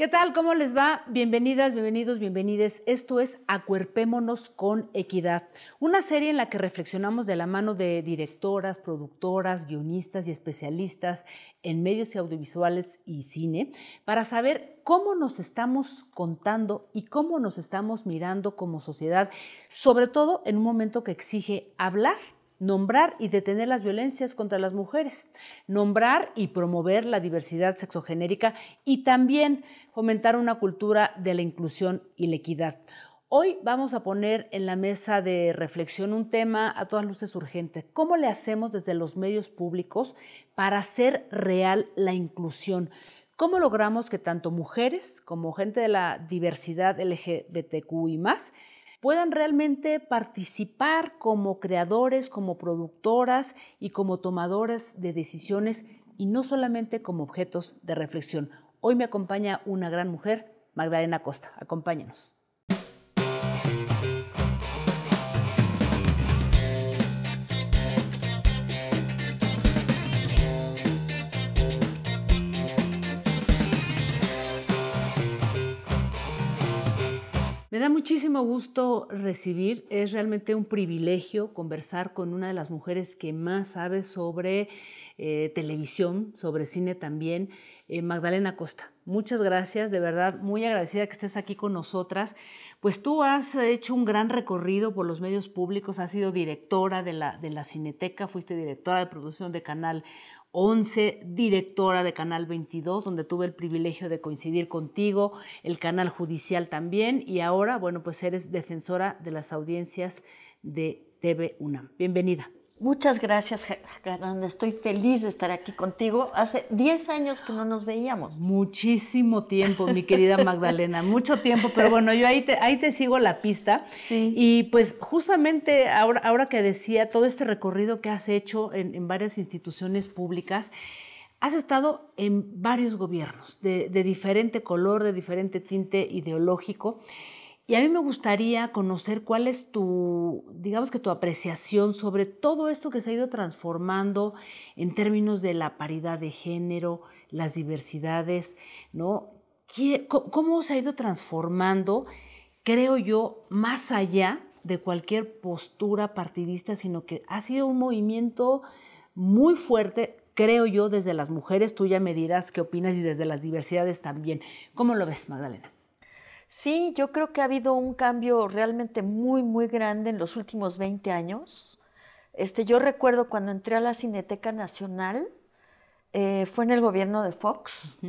¿Qué tal? ¿Cómo les va? Bienvenidas, bienvenidos, bienvenides. Esto es Acuerpémonos con Equidad, una serie en la que reflexionamos de la mano de directoras, productoras, guionistas y especialistas en medios y audiovisuales y cine para saber cómo nos estamos contando y cómo nos estamos mirando como sociedad, sobre todo en un momento que exige hablar nombrar y detener las violencias contra las mujeres, nombrar y promover la diversidad sexogenérica y también fomentar una cultura de la inclusión y la equidad. Hoy vamos a poner en la mesa de reflexión un tema a todas luces urgente. ¿Cómo le hacemos desde los medios públicos para hacer real la inclusión? ¿Cómo logramos que tanto mujeres como gente de la diversidad LGBTQ y más puedan realmente participar como creadores, como productoras y como tomadoras de decisiones y no solamente como objetos de reflexión. Hoy me acompaña una gran mujer, Magdalena Costa. Acompáñenos. Me da muchísimo gusto recibir, es realmente un privilegio conversar con una de las mujeres que más sabe sobre eh, televisión, sobre cine también, eh, Magdalena Costa. Muchas gracias, de verdad, muy agradecida que estés aquí con nosotras. Pues tú has hecho un gran recorrido por los medios públicos, has sido directora de la, de la Cineteca, fuiste directora de producción de Canal 11, directora de Canal 22, donde tuve el privilegio de coincidir contigo, el Canal Judicial también, y ahora, bueno, pues eres defensora de las audiencias de TV UNAM. Bienvenida. Muchas gracias, Fernanda. Estoy feliz de estar aquí contigo. Hace 10 años que no nos veíamos. Muchísimo tiempo, mi querida Magdalena. Mucho tiempo, pero bueno, yo ahí te, sigo la pista. Sí. Y pues justamente ahora, que decía todo este recorrido que has hecho en, varias instituciones públicas, Has estado en varios gobiernos de, de, diferente color, de diferente tinte ideológico. Y a mí me gustaría conocer cuál es tu, digamos que tu apreciación sobre todo esto que se ha ido transformando en términos de la paridad de género, las diversidades, ¿no? ¿Cómo se ha ido transformando, creo yo, más allá de cualquier postura partidista, sino que ha sido un movimiento muy fuerte, creo yo, desde las mujeres. Tú ya me dirás qué opinas y desde las diversidades también. ¿Cómo lo ves, Magdalena? Sí, yo creo que ha habido un cambio realmente muy, muy grande en los últimos 20 años. Este, yo recuerdo cuando entré a la Cineteca Nacional, eh, fue en el gobierno de Fox,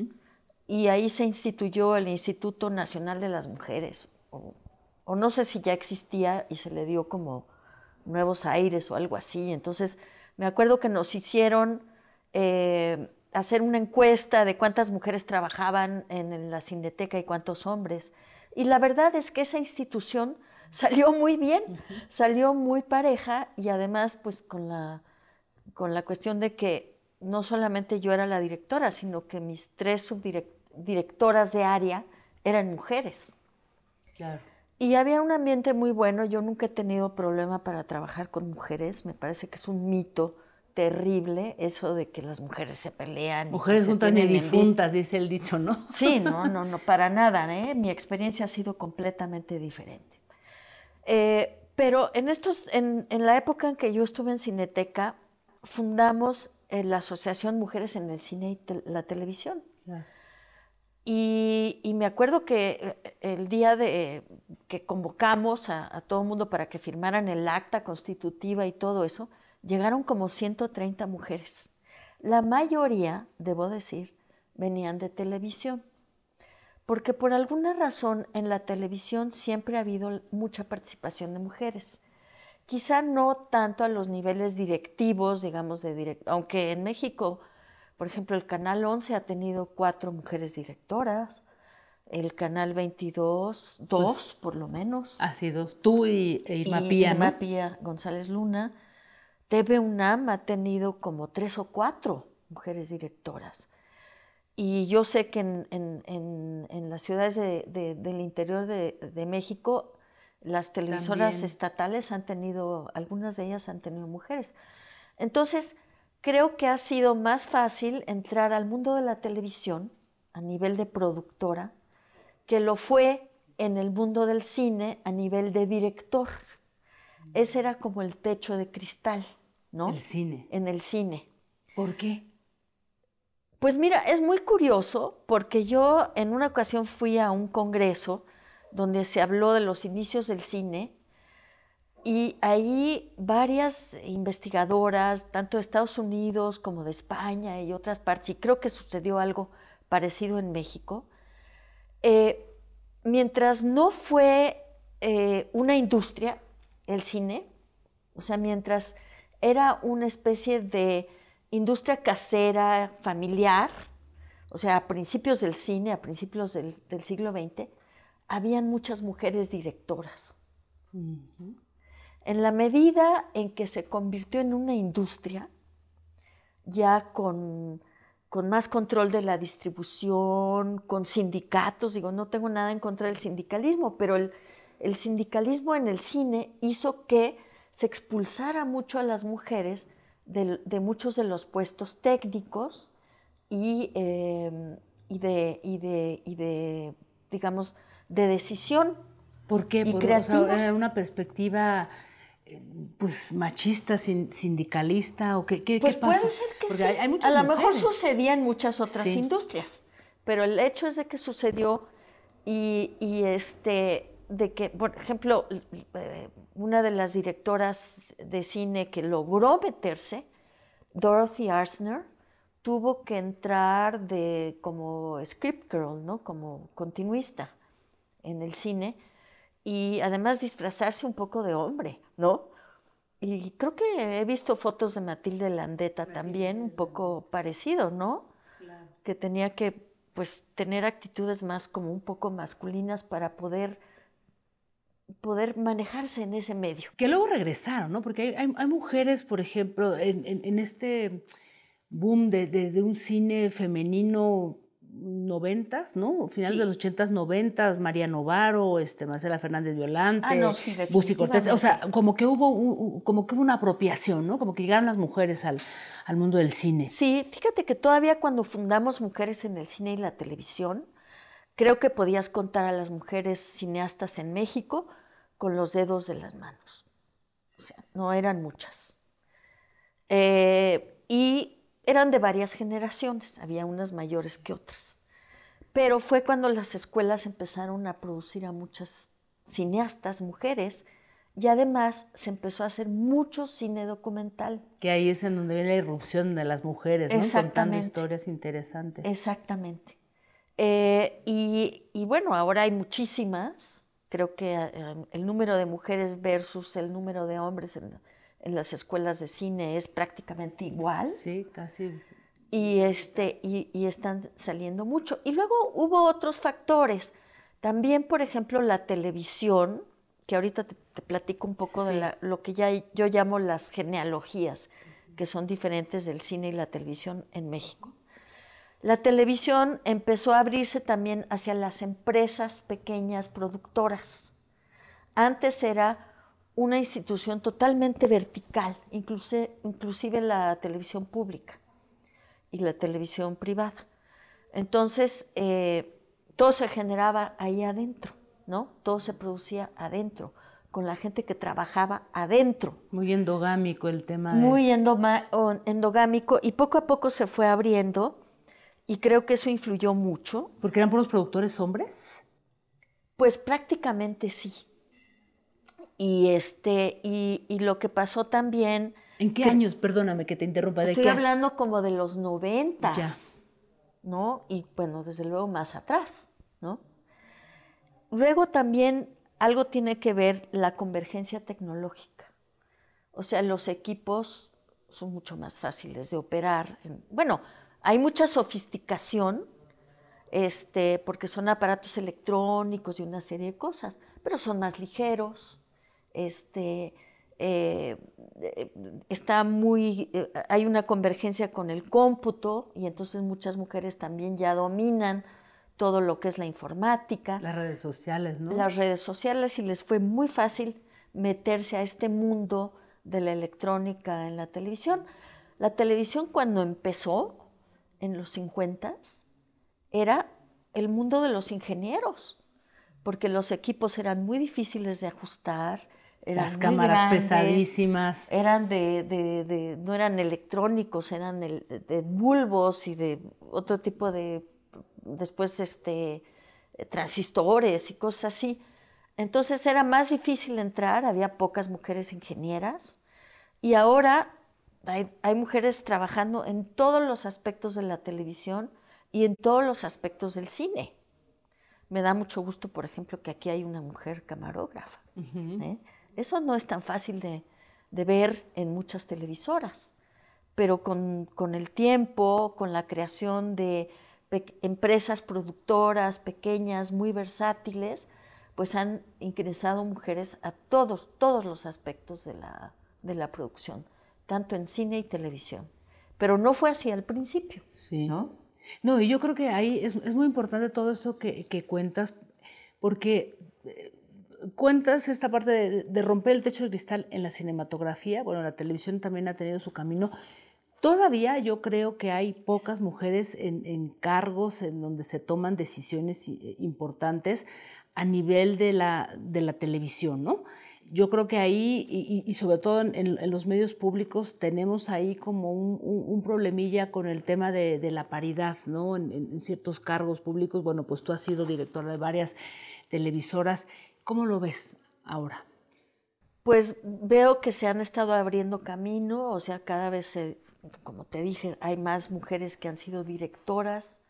y ahí se instituyó el Instituto Nacional de las Mujeres, o, no sé si ya existía y se le dio como nuevos aires o algo así. Entonces, me acuerdo que nos hicieron eh, hacer una encuesta de cuántas mujeres trabajaban en, en la Cineteca y cuántos hombres. Y la verdad es que esa institución salió muy bien, salió muy pareja y además pues con la, cuestión de que no solamente yo era la directora, sino que mis tres subdirectoras de área eran mujeres. Y había un ambiente muy bueno, yo nunca he tenido problema para trabajar con mujeres, me parece que es un mito terrible eso de que las mujeres se pelean. Mujeres juntas ni difuntas, dice el dicho, ¿no? Sí, no, no, no, para nada. ¿eh? Mi experiencia ha sido completamente diferente. Eh, pero en, estos, en, la época en que yo estuve en Cineteca, fundamos eh, la Asociación Mujeres en el Cine y la Televisión. Y, me acuerdo que el día de, que convocamos a todo el mundo para que firmaran el acta constitutiva y todo eso, llegaron como 130 mujeres. La mayoría, debo decir, venían de televisión, porque por alguna razón en la televisión siempre ha habido mucha participación de mujeres. Quizá no tanto a los niveles directivos, digamos, de aunque en México, por ejemplo, el Canal 11 ha tenido cuatro mujeres directoras, el Canal 22, pues dos por lo menos. Así, dos, tú y, e Irma y Pía. González Luna TV UNAM ha tenido como tres o cuatro mujeres directoras. Y yo sé que en, las ciudades del interior de, México, las televisoras estatales han tenido, algunas de ellas han tenido mujeres. Entonces, creo que ha sido más fácil entrar al mundo de la televisión a nivel de productora que lo fue en el mundo del cine a nivel de director. Ese era como el techo de cristal. El cine. En el cine. ¿Por qué? Pues mira, es muy curioso porque yo en una ocasión fui a un congreso donde se habló de los inicios del cine y ahí varias investigadoras, tanto de Estados Unidos como de España y otras partes, y creo que sucedió algo parecido en México, eh, mientras no fue eh, una industria el cine, o sea, mientras era una especie de industria casera, familiar, o sea, a principios del cine, a principios del, siglo XX, habían muchas mujeres directoras. En la medida en que se convirtió en una industria, ya con, más control de la distribución, con sindicatos, digo, no tengo nada en contra del sindicalismo, pero el sindicalismo en el cine hizo que se expulsara mucho a las mujeres de, muchos de los puestos técnicos em, y, de, y, de, y de, digamos, de decisión. ¿Por qué? Y Porque una perspectiva eh, pues machista, sindicalista o qué, qué Pues puede ser que sí. a lo mejor sucedía en muchas otras industrias, pero el hecho es de que sucedió y, y este, de que, por ejemplo, eh, una de las directoras de cine que logró meterse, Dorothy Arsner, tuvo que entrar de, como script girl, ¿no? como continuista en el cine y además disfrazarse un poco de hombre, ¿no? Y creo que he visto fotos de Matilde Landeta también, un poco parecido, ¿no? Que tenía que pues tener actitudes más como un poco masculinas para poder poder manejarse en ese medio. Que luego regresaron, ¿no? Porque hay, mujeres, por ejemplo, en, este boom de, un cine femenino noventas, ¿no? Finales de los ochentas, noventas, María Novaro, este, Marcela Fernández Violante, ah, Cortés, o sea, como que hubo como que hubo una apropiación, ¿no? Como que llegaron las mujeres al, al mundo del cine. Sí, fíjate que todavía cuando fundamos Mujeres en el Cine y la Televisión, creo que podías contar a las mujeres cineastas en México con los dedos de las manos. O sea, no eran muchas. Eh, y eran de varias generaciones, había unas mayores que otras. Pero fue cuando las escuelas empezaron a producir a muchas cineastas, mujeres, y además se empezó a hacer mucho cine documental. Que ahí es en donde viene la irrupción de las mujeres, ¿no? contando historias interesantes. Exactamente. Eh, y, bueno, ahora hay muchísimas, creo que ah, em, el número de mujeres versus el número de hombres en, las escuelas de cine es prácticamente igual. Sí, casi. Y, este, y, están saliendo mucho. Y luego hubo otros factores. También, por ejemplo, la televisión, que ahorita te, platico un poco de lo que ya yo llamo las genealogías, que son diferentes del cine y la televisión en México. La televisión empezó a abrirse también hacia las empresas pequeñas productoras. Antes era una institución totalmente vertical, inclusive, la televisión pública y la televisión privada. Entonces, eh, todo se generaba ahí adentro, ¿no? Todo se producía adentro, con la gente que trabajaba adentro. Muy endogámico el tema. Muy endogámico y poco a poco se fue abriendo y creo que eso influyó mucho. ¿Porque eran los productores hombres? Pues prácticamente sí. Y, este, y, lo que pasó también... ¿En qué años? Perdóname que te interrumpa. ¿de estoy hablando como de los noventas, ¿no? Y bueno, desde luego más atrás, ¿no? Luego también algo tiene que ver la convergencia tecnológica. O sea, los equipos son mucho más fáciles de operar. bueno, hay mucha sofisticación, este, porque son aparatos electrónicos y una serie de cosas, pero son más ligeros, este, eh, está muy, eh, hay una convergencia con el cómputo y entonces muchas mujeres también ya dominan todo lo que es la informática. Las redes sociales, ¿no? Las redes sociales y les fue muy fácil meterse a este mundo de la electrónica en la televisión. La televisión cuando empezó, en los 50 era el mundo de los ingenieros, porque los equipos eran muy difíciles de ajustar. Eran Las cámaras pesadísimas. Eran de, no eran electrónicos, eran de bulbos y de otro tipo de, después, este, transistores y cosas así. Entonces era más difícil entrar, había pocas mujeres ingenieras. Y ahora hay, mujeres trabajando en todos los aspectos de la televisión y en todos los aspectos del cine. Me da mucho gusto, por ejemplo, que aquí hay una mujer camarógrafa. ¿eh? Eso no es tan fácil de, ver en muchas televisoras, pero con, el tiempo, con la creación de empresas productoras pequeñas, muy versátiles, pues han ingresado mujeres a todos, todos los aspectos de la producción tanto en cine y televisión. Pero no fue así al principio. Sí. ¿no? No, y yo creo que ahí es, muy importante todo eso que, cuentas, porque eh, cuentas esta parte de, romper el techo de cristal en la cinematografía, bueno, la televisión también ha tenido su camino. Todavía yo creo que hay pocas mujeres en, cargos en donde se toman decisiones eh, importantes a nivel de la, de la televisión, ¿no? yo creo que ahí, y, sobre todo en, los medios públicos, tenemos ahí como un, problemilla con el tema de, la paridad, ¿no? En, ciertos cargos públicos, bueno, pues tú has sido directora de varias televisoras. ¿Cómo lo ves ahora? Pues veo que se han estado abriendo camino, o sea, cada vez, se, como te dije, hay más mujeres que han sido directoras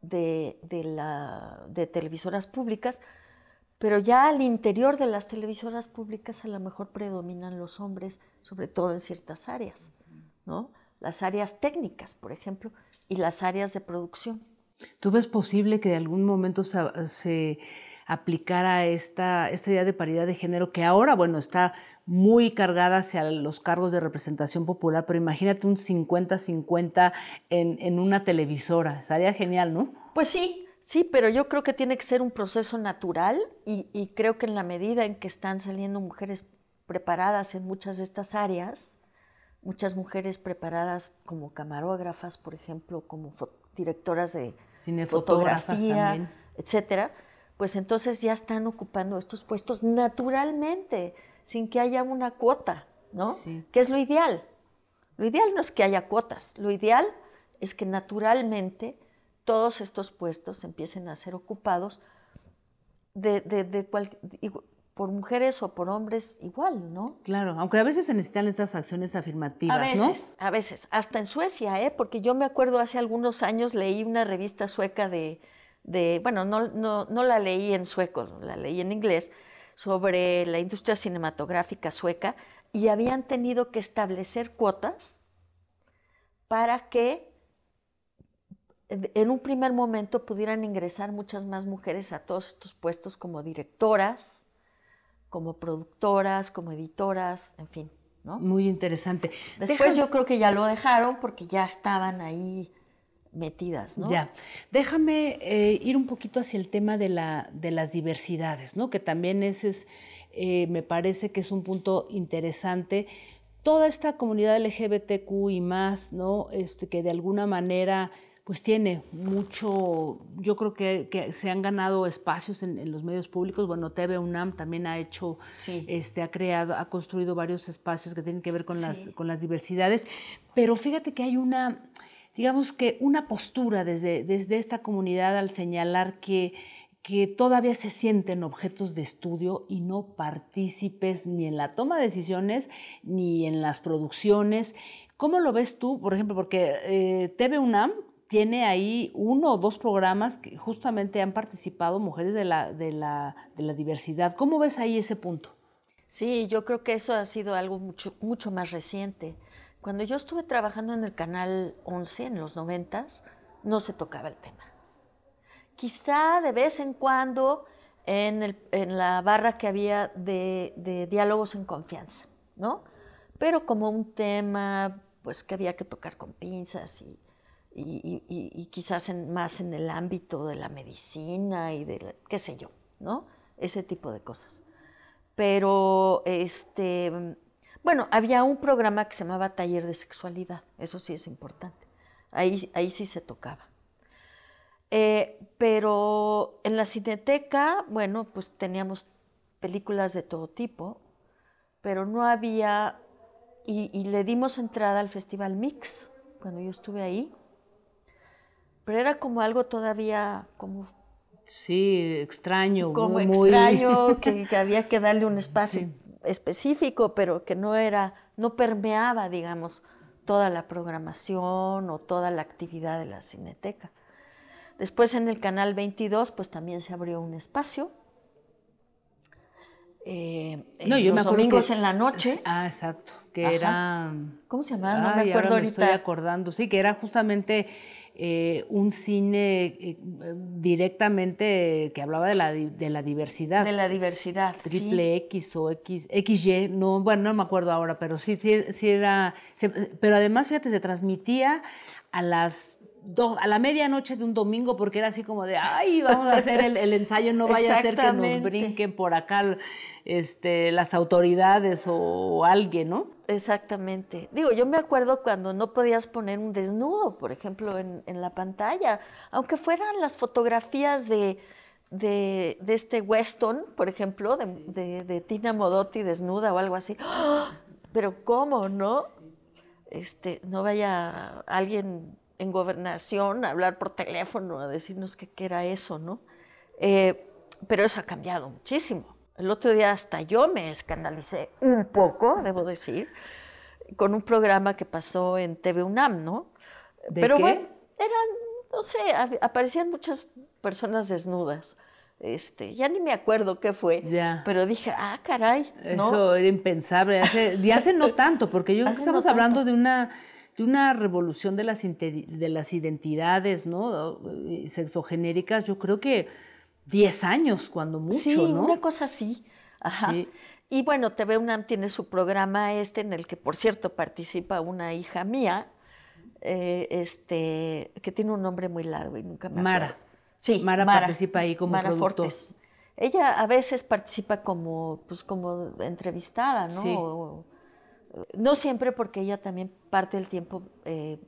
de televisoras públicas pero ya al interior de las televisoras públicas a lo mejor predominan los hombres, sobre todo en ciertas áreas, ¿no? Las áreas técnicas, por ejemplo, y las áreas de producción. ¿Tú ves posible que de algún momento se, aplicara esta, idea de paridad de género que ahora, bueno, está muy cargada hacia los cargos de representación popular, pero imagínate un 50-50 en, en, una televisora, estaría genial, ¿no? Pues sí, Sí, pero yo creo que tiene que ser un proceso natural y, creo que en la medida en que están saliendo mujeres preparadas en muchas de estas áreas, muchas mujeres preparadas como camarógrafas, por ejemplo, como directoras de fotografía, etcétera, pues entonces ya están ocupando estos puestos naturalmente, sin que haya una cuota, ¿no? Que es lo ideal. Lo ideal no es que haya cuotas, lo ideal es que naturalmente todos estos puestos empiecen a ser ocupados de, por mujeres o por hombres igual, ¿no? Claro, aunque a veces se necesitan estas acciones afirmativas, a veces, A veces, hasta en Suecia, ¿eh? Porque yo me acuerdo hace algunos años leí una revista sueca de, bueno, no, no, no la leí en sueco, la leí en inglés, sobre la industria cinematográfica sueca y habían tenido que establecer cuotas para que en un primer momento pudieran ingresar muchas más mujeres a todos estos puestos como directoras, como productoras, como editoras, en fin. ¿no? Muy interesante. Después yo creo que ya lo dejaron porque ya estaban ahí metidas, ¿no? Ya. Déjame eh, ir un poquito hacia el tema de, las diversidades, ¿no? Que también ese es, eh, me parece que es un punto interesante. Toda esta comunidad LGBTQ y más, ¿no? Este, que de alguna manera pues tiene mucho, yo creo que, se han ganado espacios en, los medios públicos. Bueno, TV UNAM también ha hecho, este, ha creado, ha construido varios espacios que tienen que ver con, las, con las diversidades. Pero fíjate que hay una, digamos que una postura desde, desde esta comunidad al señalar que todavía se sienten objetos de estudio y no partícipes ni en la toma de decisiones ni en las producciones. ¿Cómo lo ves tú, por ejemplo? Porque eh, UNAM, tiene ahí uno o dos programas que justamente han participado mujeres de la, diversidad. ¿Cómo ves ahí ese punto? Sí, yo creo que eso ha sido algo mucho, mucho más reciente. Cuando yo estuve trabajando en el Canal 11 en los 90, no se tocaba el tema. Quizá de vez en cuando en, la barra que había de, de, diálogos en confianza, ¿no? Pero como un tema pues que había que tocar con pinzas y y, quizás más en el ámbito de la medicina y de qué sé yo, ¿no? Ese tipo de cosas. Pero, este, bueno, había un programa que se llamaba Taller de Sexualidad, eso sí es importante, ahí, ahí sí se tocaba. Eh, pero en la cineteca, bueno, pues teníamos películas de todo tipo, pero no había, y le dimos entrada al Festival Mix, cuando yo estuve ahí, pero era como algo todavía como... Sí, extraño. Como extraño, Que, había que darle un espacio específico, pero que no era, no permeaba, digamos, toda la programación o toda la actividad de la cineteca. Después en el canal 22, pues también se abrió un espacio. Eh, no, yo los domingos en la noche. Ah, exacto, que era... ¿Cómo se llamaba? No me acuerdo ahorita. estoy acordando, sí, que era justamente eh, un cine eh, directamente que hablaba de la, de la, diversidad. De la diversidad. Triple X o XY, no, bueno, no me acuerdo ahora, pero sí, sí, era. pero además, fíjate, se transmitía a las a la medianoche de un domingo porque era así como de, ay, vamos a hacer el, ensayo, no vaya a ser que nos brinquen por acá este, las autoridades o alguien, ¿no? Exactamente. Digo, yo me acuerdo cuando no podías poner un desnudo, por ejemplo, en, la pantalla, aunque fueran las fotografías de, este Weston, por ejemplo, de, Tina Modotti desnuda o algo así. ¡Ah! Pero ¿cómo, no? Este, no vaya alguien en gobernación a hablar por teléfono, a decirnos qué era eso, ¿no? Eh, pero eso ha cambiado muchísimo. El otro día hasta yo me escandalicé un poco, debo decir, con un programa que pasó en TV UNAM, ¿no? ¿De pero bueno, eran, no sé, aparecían muchas personas desnudas. Este, ya ni me acuerdo qué fue, ya. pero dije, ah, caray. ¿no? Eso era impensable, Y hace no tanto, porque yo creo que estamos hablando de una de una revolución de las, de las identidades ¿no? Eh, sexogenéricas, yo creo que 10 años, cuando mucho. Sí, una cosa así. Ajá. Sí. Y bueno, TV UNAM tiene su programa este, en el que, por cierto, participa una hija mía, eh, este, que tiene un nombre muy largo y nunca me Mara. Sí, Mara, participa ahí como Mara Fortes. Ella a veces participa como, pues, como entrevistada, ¿no? Sí. No siempre, porque ella también parte del tiempo eh,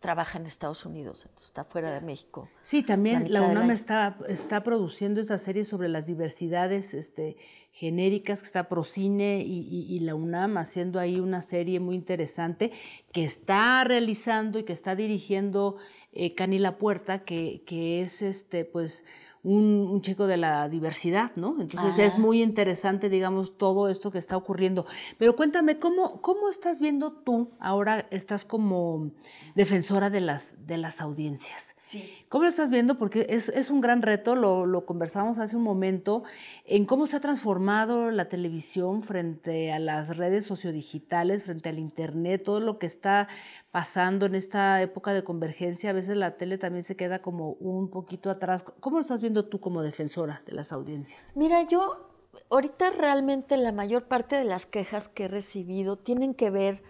trabaja en Estados Unidos, entonces está fuera de México. Sí, también la, UNAM está, está produciendo esa serie sobre las diversidades este, genéricas, que está Procine y, la UNAM haciendo ahí una serie muy interesante que está realizando y que está dirigiendo eh, Canila Puerta, que, que es este, pues un, chico de la diversidad, ¿no? Entonces es muy interesante, digamos, todo esto que está ocurriendo. Pero cuéntame, ¿cómo, cómo estás viendo tú ahora? Estás como defensora de las, de las audiencias. Sí. ¿Cómo lo estás viendo? Porque es, un gran reto, lo, lo conversamos hace un momento, en cómo se ha transformado la televisión frente a las redes sociodigitales, frente al Internet, todo lo que está pasando en esta época de convergencia. A veces la tele también se queda como un poquito atrás. ¿Cómo lo estás viendo? tú como defensora de las audiencias? Mira, yo ahorita realmente la mayor parte de las quejas que he recibido tienen que ver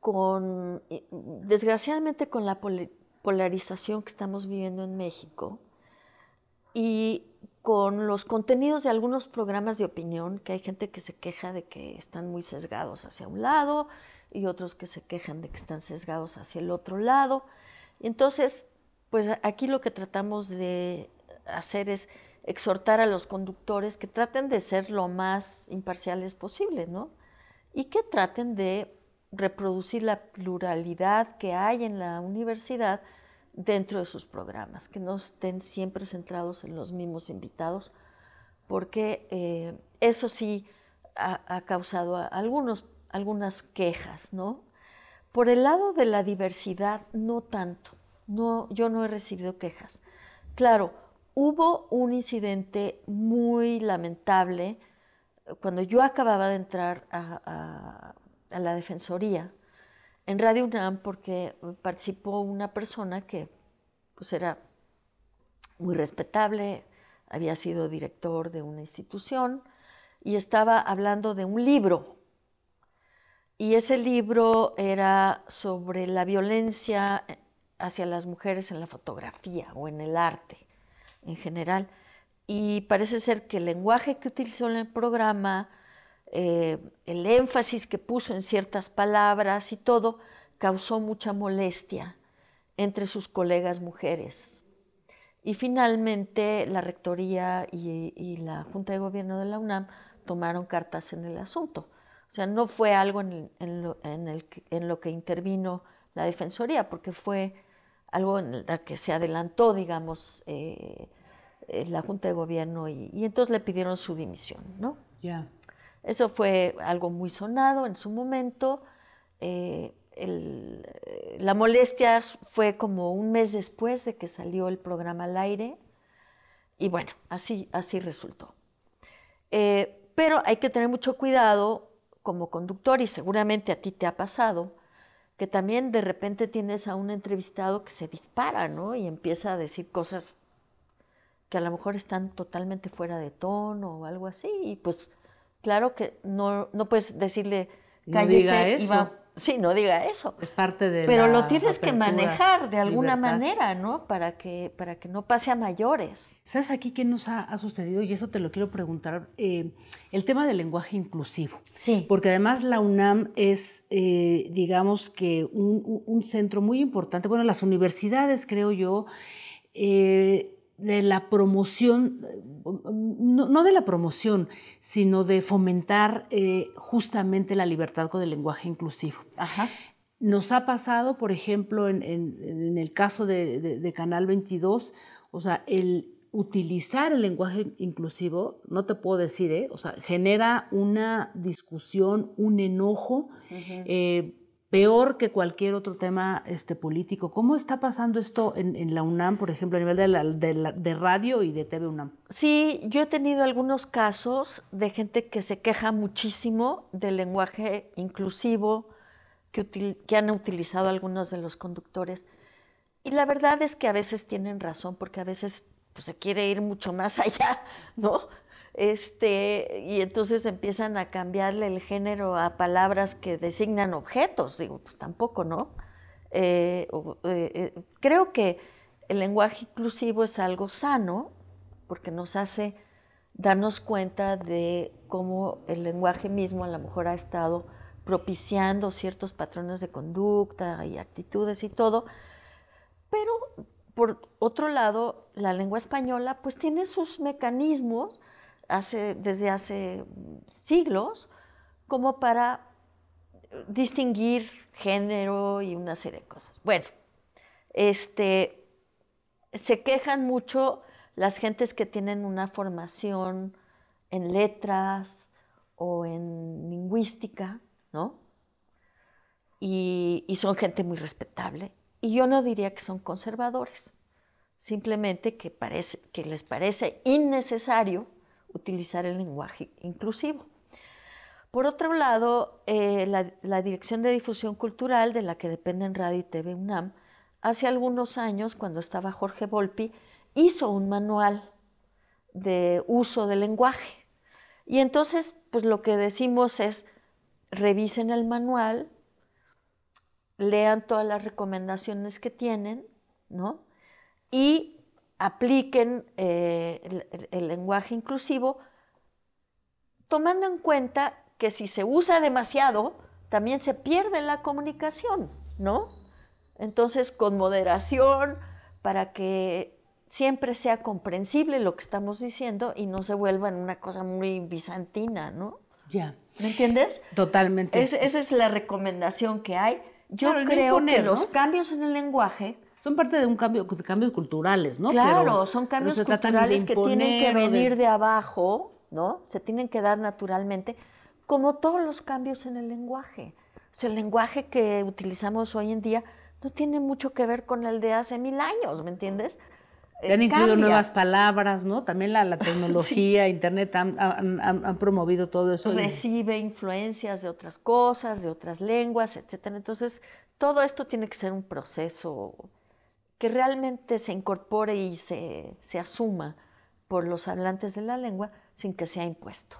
con, eh, desgraciadamente, con la polarización que estamos viviendo en México y con los contenidos de algunos programas de opinión, que hay gente que se queja de que están muy sesgados hacia un lado y otros que se quejan de que están sesgados hacia el otro lado. Entonces, pues aquí lo que tratamos de hacer es exhortar a los conductores que traten de ser lo más imparciales posible, ¿no? Y que traten de reproducir la pluralidad que hay en la universidad dentro de sus programas, que no estén siempre centrados en los mismos invitados, porque eh, eso sí ha, causado algunos, algunas quejas, ¿no? Por el lado de la diversidad, no tanto. No, yo no he recibido quejas. Claro, hubo un incidente muy lamentable eh, cuando yo acababa de entrar a, la Defensoría en Radio UNAM porque eh, participó una persona que pues era muy respetable, había sido director de una institución y estaba hablando de un libro. Y ese libro era sobre la violencia eh, hacia las mujeres en la fotografía o en el arte en general. Y parece ser que el lenguaje que utilizó en el programa, eh, el énfasis que puso en ciertas palabras y todo, causó mucha molestia entre sus colegas mujeres. Y finalmente la Rectoría y, la Junta de Gobierno de la UNAM tomaron cartas en el asunto. O sea, no fue algo en lo que intervino la Defensoría, porque fue algo en la que se adelantó, digamos, eh, eh, la Junta de Gobierno y, entonces le pidieron su dimisión, ¿no? Ya. Eso fue algo muy sonado en su momento. Eh, la molestia fue como un mes después de que salió el programa al aire y bueno, así, así resultó. pero hay que tener mucho cuidado como conductor y seguramente a ti te ha pasado que también de repente tienes a un entrevistado que se dispara, ¿no? Y empieza a decir cosas que a lo mejor están totalmente fuera de tono o algo así. Y pues claro que no, no puedes decirle, cállese y va Sí, no diga eso. Es parte de Pero lo tienes que manejar de alguna manera, ¿no? Para que, para que no pase a mayores. ¿Sabes aquí qué nos ha, sucedido? Y eso te lo quiero preguntar. Eh, el tema del lenguaje inclusivo. Sí. Porque además la UNAM es, eh, digamos que, un, centro muy importante. Bueno, las universidades, creo yo, eh, de la promoción, no, de la promoción, sino de fomentar eh, justamente la libertad con el lenguaje inclusivo. Nos ha pasado, por ejemplo, en, el caso de, Canal 22, o sea, el utilizar el lenguaje inclusivo, no te puedo decir, ¿eh? o sea, genera una discusión, un enojo peor que cualquier otro tema este, político. ¿Cómo está pasando esto en, la UNAM, por ejemplo, a nivel de, radio y de TV UNAM? Sí, yo he tenido algunos casos de gente que se queja muchísimo del lenguaje inclusivo que, han utilizado algunos de los conductores. Y la verdad es que a veces tienen razón, porque a veces pues, se quiere ir mucho más allá, ¿no? este, y entonces empiezan a cambiarle el género a palabras que designan objetos, digo, pues tampoco, ¿no? Eh, eh, eh, creo que el lenguaje inclusivo es algo sano porque nos hace darnos cuenta de cómo el lenguaje mismo a lo mejor ha estado propiciando ciertos patrones de conducta y actitudes y todo, pero por otro lado, la lengua española pues tiene sus mecanismos hace, desde hace siglos como para distinguir género y una serie de cosas. Bueno, este, se quejan mucho las gentes que tienen una formación en letras o en lingüística, ¿no? Y, son gente muy respetable. Y yo no diría que son conservadores, simplemente que, parece, que les parece innecesario utilizar el lenguaje inclusivo. Por otro lado, eh, la, Dirección de Difusión Cultural, de la que dependen Radio y TV UNAM, hace algunos años, cuando estaba Jorge Volpi, hizo un manual de uso del lenguaje. Y entonces, pues lo que decimos es, revisen el manual, lean todas las recomendaciones que tienen, ¿no? Y apliquen eh, el, lenguaje inclusivo, tomando en cuenta que si se usa demasiado, también se pierde la comunicación, ¿no? Entonces, con moderación, para que siempre sea comprensible lo que estamos diciendo y no se vuelva en una cosa muy bizantina, ¿no? Ya. ¿Me entiendes? Totalmente. esa es la recomendación que hay. Yo creo que los cambios en el lenguaje son parte de un cambio, de cambios culturales, ¿no? Claro, son cambios culturales que tienen que venir de... abajo, ¿no? Se tienen que dar naturalmente, como todos los cambios en el lenguaje. O sea, el lenguaje que utilizamos hoy en día no tiene mucho que ver con el de hace mil años, ¿me entiendes? han eh, incluido nuevas palabras, ¿no? También la, tecnología, Internet han, han, promovido todo eso. Recibe influencias de otras cosas, de otras lenguas, etc. Entonces, todo esto tiene que ser un proceso que realmente se incorpore y se, asuma por los hablantes de la lengua sin que sea impuesto.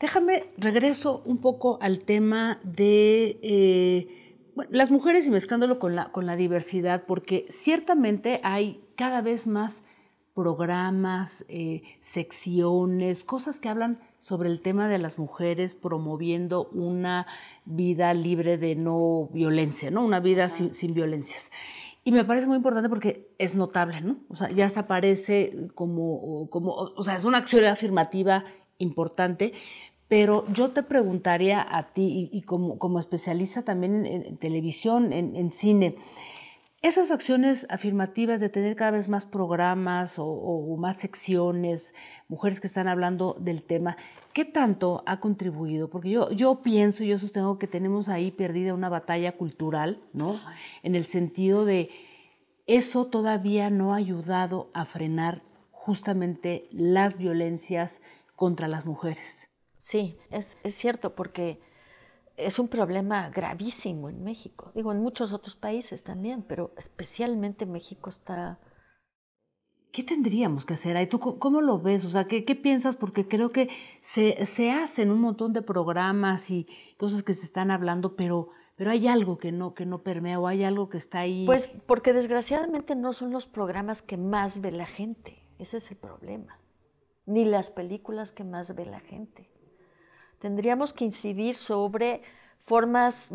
Déjame, regreso un poco al tema de eh, las mujeres y mezclándolo con la, con la diversidad, porque ciertamente hay cada vez más programas, eh, secciones, cosas que hablan sobre el tema de las mujeres promoviendo una vida libre de no violencia, ¿no? Una vida sin violencias. Y me parece muy importante porque es notable, ¿no? O sea, ya se aparece como, como, o sea, es una acción afirmativa importante, pero yo te preguntaría a ti, y, como, como especialista también en, televisión, en cine, esas acciones afirmativas de tener cada vez más programas o, más secciones, mujeres que están hablando del tema, ¿qué tanto ha contribuido? Porque yo, yo pienso, yo sostengo que tenemos ahí perdida una batalla cultural, ¿no? En el sentido de eso todavía no ha ayudado a frenar justamente las violencias contra las mujeres. Sí, es, es cierto, porque es un problema gravísimo en México. Digo, en muchos otros países también, pero especialmente México está... ¿Qué tendríamos que hacer? ¿Tú cómo lo ves? O sea, ¿qué, piensas? Porque creo que se, se, hacen un montón de programas y cosas que se están hablando, pero, pero hay algo que no, que no permea o hay algo que está ahí. Pues porque desgraciadamente no son los programas que más ve la gente. Ese es el problema. Ni las películas que más ve la gente tendríamos que incidir sobre formas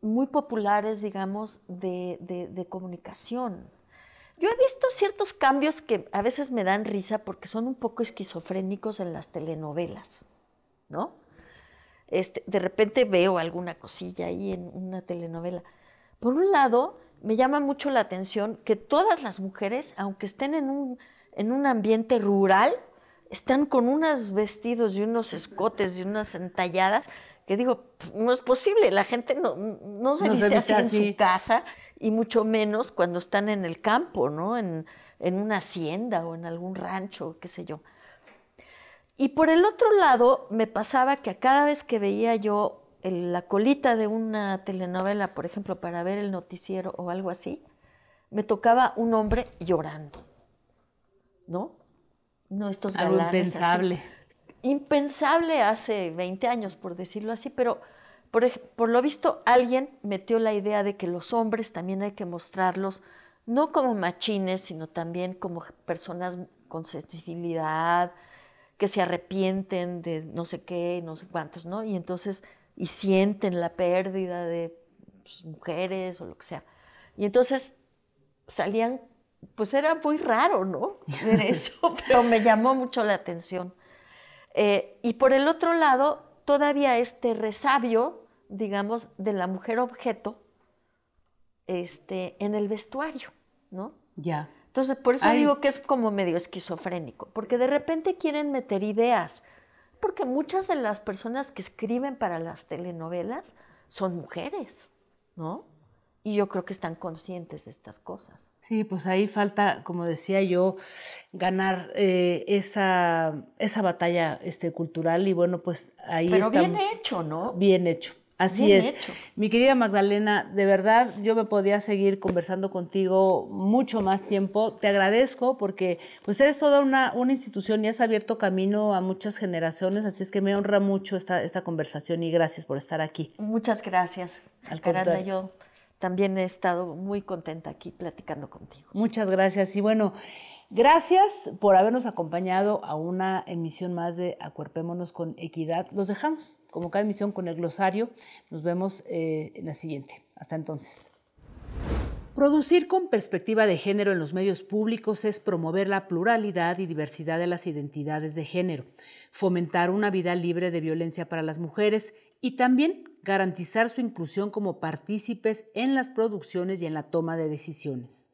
muy populares, digamos, de, comunicación. Yo he visto ciertos cambios que a veces me dan risa porque son un poco esquizofrénicos en las telenovelas, ¿no? Este, de repente veo alguna cosilla ahí en una telenovela. Por un lado, me llama mucho la atención que todas las mujeres, aunque estén en un ambiente rural, están con unos vestidos y unos escotes y unas entalladas que digo, no es posible, la gente no, se, viste, así, en su casa y mucho menos cuando están en el campo, ¿no? En, una hacienda o en algún rancho, qué sé yo. Y por el otro lado, me pasaba que a cada vez que veía yo la colita de una telenovela, por ejemplo, para ver el noticiero o algo así, me tocaba un hombre llorando, ¿no? no estos Algo impensable. Impensable hace 20 años, por decirlo así, pero por, por, lo visto alguien metió la idea de que los hombres también hay que mostrarlos no como machines, sino también como personas con sensibilidad, que se arrepienten de no sé qué, no sé cuántos, ¿no? Y entonces, y sienten la pérdida de pues, mujeres o lo que sea. Y entonces salían pues era muy raro, ¿no? Ver eso, pero me llamó mucho la atención. Eh, y por el otro lado, todavía este resabio, digamos, de la mujer objeto este, en el vestuario, ¿no? Ya. Entonces, por eso digo que es como medio esquizofrénico, porque de repente quieren meter ideas, porque muchas de las personas que escriben para las telenovelas son mujeres, ¿no? Y yo creo que están conscientes de estas cosas. Sí, pues ahí falta, como decía yo, ganar eh, esa, esa batalla este, cultural y bueno, pues ahí... Pero bien hecho, ¿no? Bien hecho. Así es. Mi querida Magdalena, de verdad yo me podía seguir conversando contigo mucho más tiempo. Te agradezco porque pues eres toda una, una institución y has abierto camino a muchas generaciones, así es que me honra mucho esta, esta conversación y gracias por estar aquí. Muchas gracias. Al Caranda, yo también he estado muy contenta aquí platicando contigo. Muchas gracias y bueno, gracias por habernos acompañado a una emisión más de Acuerpémonos con Equidad. Los dejamos, como cada emisión, con el glosario. Nos vemos eh, en la siguiente. Hasta entonces. Producir con perspectiva de género en los medios públicos es promover la pluralidad y diversidad de las identidades de género, fomentar una vida libre de violencia para las mujeres y también garantizar su inclusión como partícipes en las producciones y en la toma de decisiones.